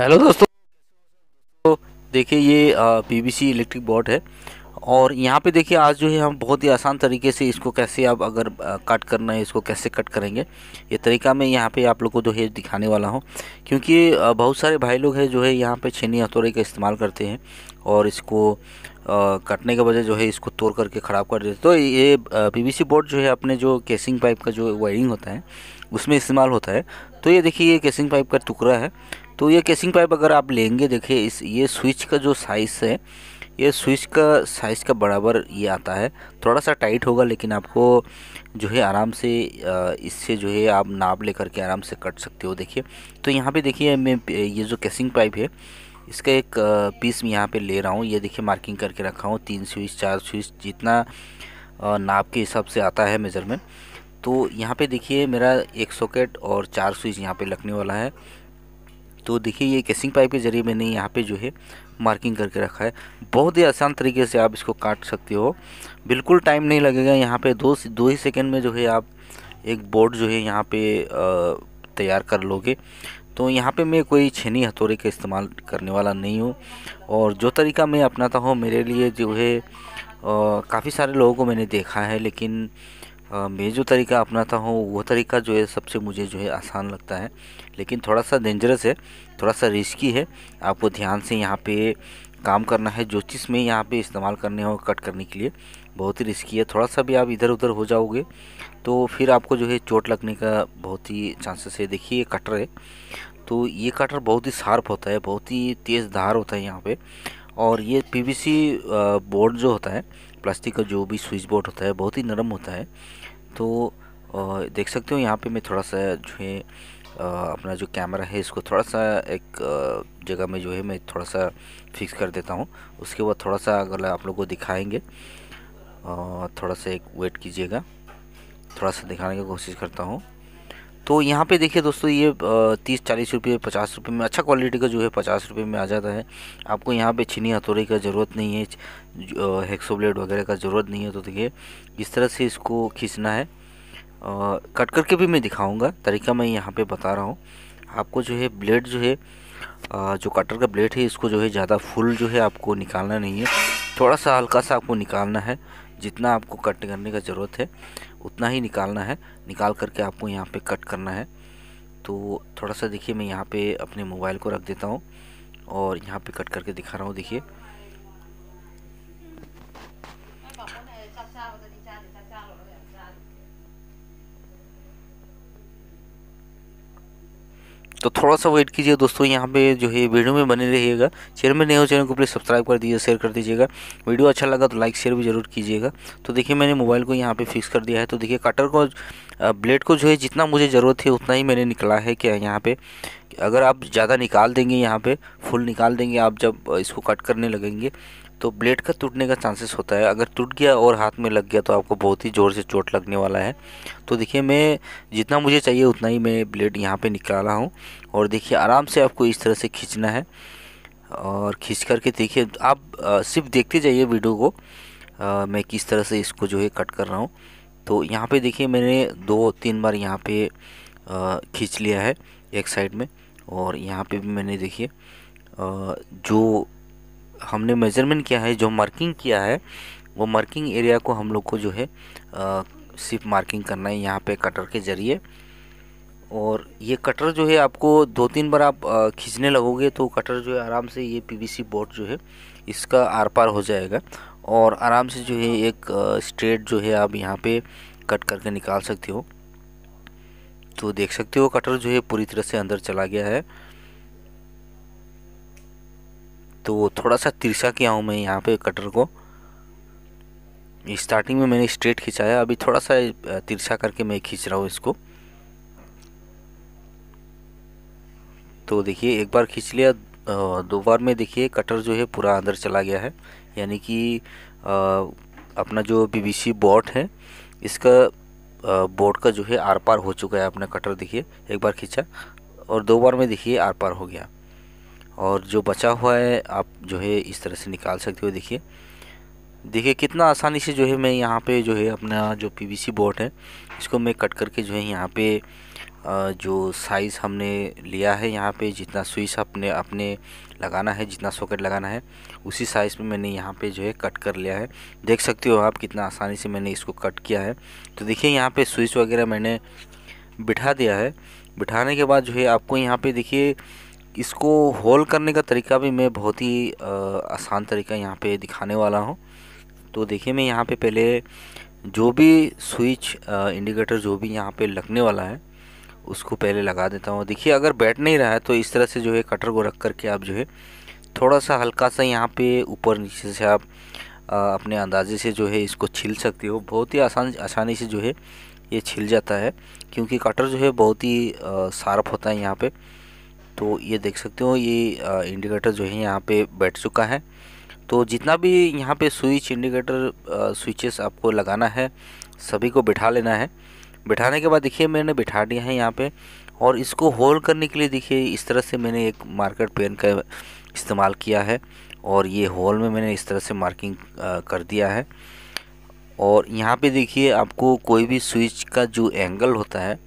hello दोस्तों तो देखिए ये पीवीसी इलेक्ट्रिक बोर्ड है और यहाँ पे देखिए आज जो है हम बहुत ही आसान तरीके से इसको कैसे आप अगर कट करना है इसको कैसे कट करेंगे ये तरीका मैं यहाँ पे आप लोग को जो है दिखाने वाला हूँ क्योंकि बहुत सारे भाई लोग हैं जो है यहाँ पे छेनी हथौड़े का इस्तेमाल करते हैं और इसको कटने के बजाय जो है इसको तोड़ करके ख़राब कर देते तो ये पी बोर्ड जो है अपने जो केसिंग पाइप का जो वायरिंग होता है उसमें इस्तेमाल होता है तो ये देखिए ये केसिंग पाइप का टुकड़ा है तो ये केसिंग पाइप अगर आप लेंगे देखिए इस ये स्विच का जो साइज़ है ये स्विच का साइज़ का बराबर ये आता है थोड़ा सा टाइट होगा लेकिन आपको जो है आराम से इससे जो है आप नाप ले करके आराम से कट सकते हो देखिए तो यहाँ पे देखिए मैं ये जो कैसिंग पाइप है इसका एक पीस मैं यहाँ पे ले रहा हूँ ये देखिए मार्किंग करके रखा हूँ तीन स्विच चार स्विच जितना नाप के हिसाब से आता है मेज़रमेंट तो यहाँ पे देखिए मेरा एक सॉकेट और चार स्विच यहाँ पे लगने वाला है तो देखिए ये केसिंग पाइप के ज़रिए मैंने यहाँ पे जो है मार्किंग करके रखा है बहुत ही आसान तरीके से आप इसको काट सकते हो बिल्कुल टाइम नहीं लगेगा यहाँ पे दो दो ही सेकेंड में जो है आप एक बोर्ड जो है यहाँ पे तैयार कर लोगे तो यहाँ पे मैं कोई छेनी हथौड़े का इस्तेमाल करने वाला नहीं हूँ और जो तरीका मैं अपनाता हूँ मेरे लिए जो है काफ़ी सारे लोगों को मैंने देखा है लेकिन मैं जो तरीका अपनाता हूँ वो तरीका जो है सबसे मुझे जो है आसान लगता है लेकिन थोड़ा सा डेंजरस है थोड़ा सा रिस्की है आपको ध्यान से यहाँ पे काम करना है जो चीज़ में यहाँ पे इस्तेमाल करने हो कट करने के लिए बहुत ही रिस्की है थोड़ा सा भी आप इधर उधर हो जाओगे तो फिर आपको जो है चोट लगने का बहुत ही चांसेस है देखिए ये कटर है तो ये कटर बहुत ही शार्प होता है बहुत ही तेज़ धार होता है यहाँ पर और ये पीवीसी बोर्ड जो होता है प्लास्टिक का जो भी स्विच बोर्ड होता है बहुत ही नरम होता है तो देख सकते हो यहाँ पे मैं थोड़ा सा जो है अपना जो कैमरा है इसको थोड़ा सा एक जगह में जो है मैं थोड़ा सा फिक्स कर देता हूँ उसके बाद थोड़ा सा अगर आप लोग को दिखाएँगे थोड़ा सा एक वेट कीजिएगा थोड़ा सा दिखाने की कोशिश करता हूँ तो यहाँ पे देखिए दोस्तों ये तीस चालीस रुपये पचास रुपये में अच्छा क्वालिटी का जो है पचास रुपये में आ जाता है आपको यहाँ पे छीनी हथौड़ी का ज़रूरत नहीं है हेक्सो ब्लेड वगैरह का ज़रूरत नहीं है तो देखिए इस तरह से इसको खींचना है आ, कट करके भी मैं दिखाऊँगा तरीका मैं यहाँ पर बता रहा हूँ आपको जो है ब्लेड जो है आ, जो कटर का ब्लेड है इसको जो है ज़्यादा फुल जो है आपको निकालना नहीं है थोड़ा सा हल्का सा आपको निकालना है जितना आपको कट करने का ज़रूरत है उतना ही निकालना है निकाल करके आपको यहाँ पे कट करना है तो थोड़ा सा देखिए मैं यहाँ पे अपने मोबाइल को रख देता हूँ और यहाँ पे कट करके दिखा रहा हूँ देखिए तो थोड़ा सा वेट कीजिए दोस्तों यहाँ पे जो है वीडियो में बने रहिएगा चैनल में नहीं हो चैनल को प्लीज़ सब्सक्राइब कर दीजिए शेयर कर दीजिएगा वीडियो अच्छा लगा तो लाइक शेयर भी जरूर कीजिएगा तो देखिए मैंने मोबाइल को यहाँ पे फिक्स कर दिया है तो देखिए कटर को ब्लेड को जो है जितना मुझे ज़रूरत है उतना ही मैंने निकला है क्या यहाँ पर अगर आप ज़्यादा निकाल देंगे यहाँ पर फुल निकाल देंगे आप जब इसको कट करने लगेंगे तो ब्लेड का टूटने का चांसेस होता है अगर टूट गया और हाथ में लग गया तो आपको बहुत ही ज़ोर से चोट लगने वाला है तो देखिए मैं जितना मुझे चाहिए उतना ही मैं ब्लेड यहाँ पे निकाला हूँ और देखिए आराम से आपको इस तरह से खींचना है और खींच करके देखिए आप सिर्फ देखते जाइए वीडियो को आ, मैं किस तरह से इसको जो है कट कर रहा हूँ तो यहाँ पर देखिए मैंने दो तीन बार यहाँ पर खींच लिया है एक साइड में और यहाँ पर भी मैंने देखिए जो हमने मेज़रमेंट किया है जो मार्किंग किया है वो मार्किंग एरिया को हम लोग को जो है आ, सिर्फ मार्किंग करना है यहाँ पे कटर के ज़रिए और ये कटर जो है आपको दो तीन बार आप खींचने लगोगे तो कटर जो है आराम से ये पीवीसी बोर्ड जो है इसका आर पार हो जाएगा और आराम से जो है एक स्ट्रेट जो है आप यहाँ पे कट करके निकाल सकते हो तो देख सकते हो कटर जो है पूरी तरह से अंदर चला गया है तो थोड़ा सा तिरछा किया हूँ मैं यहाँ पे कटर को स्टार्टिंग में मैंने स्ट्रेट खिंचाया अभी थोड़ा सा तिरछा करके मैं खींच रहा हूँ इसको तो देखिए एक बार खींच लिया दो बार में देखिए कटर जो है पूरा अंदर चला गया है यानी कि अपना जो बीबीसी बॉट है इसका बोट का जो है आर पार हो चुका है अपना कटर देखिए एक बार खींचा और दो बार में देखिए आर पार हो गया और जो बचा हुआ है आप जो है इस तरह से निकाल सकते हो देखिए देखिए कितना आसानी से जो है मैं यहाँ पे जो है अपना जो पीवीसी बोर्ड है इसको मैं कट करके जो है यहाँ पे जो साइज़ हमने लिया है यहाँ पे जितना स्विच अपने अपने लगाना है जितना सॉकेट लगाना है उसी साइज़ में मैंने यहाँ पे जो है कट कर लिया है देख सकते हो आप कितना आसानी से मैंने इसको कट किया है तो देखिए यहाँ पर स्विच वगैरह मैंने बिठा दिया है बिठाने के बाद जो है आपको यहाँ पर देखिए इसको होल करने का तरीका भी मैं बहुत ही आसान तरीका यहाँ पे दिखाने वाला हूँ तो देखिए मैं यहाँ पे पहले जो भी स्विच इंडिकेटर जो भी यहाँ पे लगने वाला है उसको पहले लगा देता हूँ देखिए अगर बैठ नहीं रहा है तो इस तरह से जो है कटर को रख करके आप जो है थोड़ा सा हल्का सा यहाँ पे ऊपर नीचे से आप आ, अपने अंदाजे से जो है इसको छील सकते हो बहुत ही आसान आसानी से जो है ये छिल जाता है क्योंकि कटर जो है बहुत ही शार्प होता है यहाँ पर तो ये देख सकते हो ये इंडिकेटर जो है यहाँ पे बैठ चुका है तो जितना भी यहाँ पे स्विच इंडिकेटर स्विचेस आपको लगाना है सभी को बिठा लेना है बिठाने के बाद देखिए मैंने बिठा दिया है यहाँ पे और इसको होल्ड करने के लिए देखिए इस तरह से मैंने एक मार्कर पेन का इस्तेमाल किया है और ये होल में मैंने इस तरह से मार्किंग कर दिया है और यहाँ पर देखिए आपको कोई भी स्विच का जो एंगल होता है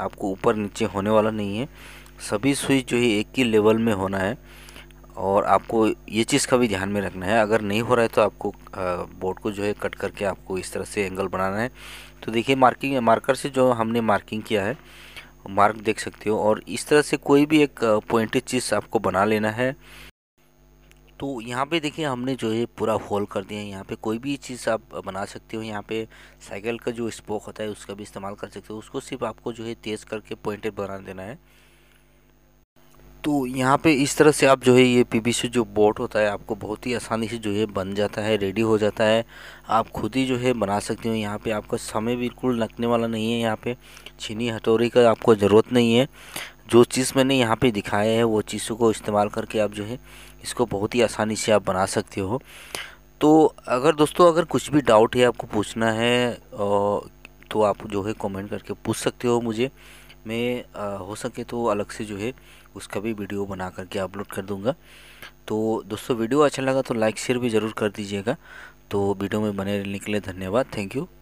आपको ऊपर नीचे होने वाला नहीं है सभी स्विच जो है एक ही लेवल में होना है और आपको ये चीज़ का भी ध्यान में रखना है अगर नहीं हो रहा है तो आपको बोर्ड को जो है कट करके आपको इस तरह से एंगल बनाना है तो देखिए मार्किंग मार्कर से जो हमने मार्किंग किया है मार्क देख सकते हो और इस तरह से कोई भी एक पॉइंटेड चीज़ आपको बना लेना है तो यहाँ पे देखिए हमने जो है पूरा होल कर दिया है यहाँ पे कोई भी चीज़ आप बना सकते हो यहाँ पे साइकिल का जो स्पोक होता है उसका भी इस्तेमाल कर सकते हो उसको सिर्फ आपको जो है तेज़ करके पॉइंटेड बना देना है तो यहाँ पे इस तरह से आप जो है ये पी जो बोट होता है आपको बहुत ही आसानी से जो है बन जाता है रेडी हो जाता है आप खुद ही जो है बना सकते हो यहाँ पे आपका समय बिल्कुल लगने वाला नहीं है यहाँ पे छीनी हटोरी का आपको ज़रूरत नहीं है जो चीज़ मैंने यहाँ पे दिखाया है वो चीज़ों को इस्तेमाल करके आप जो है इसको बहुत ही आसानी से आप बना सकते हो तो अगर दोस्तों अगर कुछ भी डाउट है आपको पूछना है तो आप जो है कॉमेंट करके पूछ सकते हो मुझे मैं हो सके तो अलग से जो है उसका भी वीडियो बना करके अपलोड कर दूँगा तो दोस्तों वीडियो अच्छा लगा तो लाइक शेयर भी ज़रूर कर दीजिएगा तो वीडियो में बने रहने के लिए धन्यवाद थैंक यू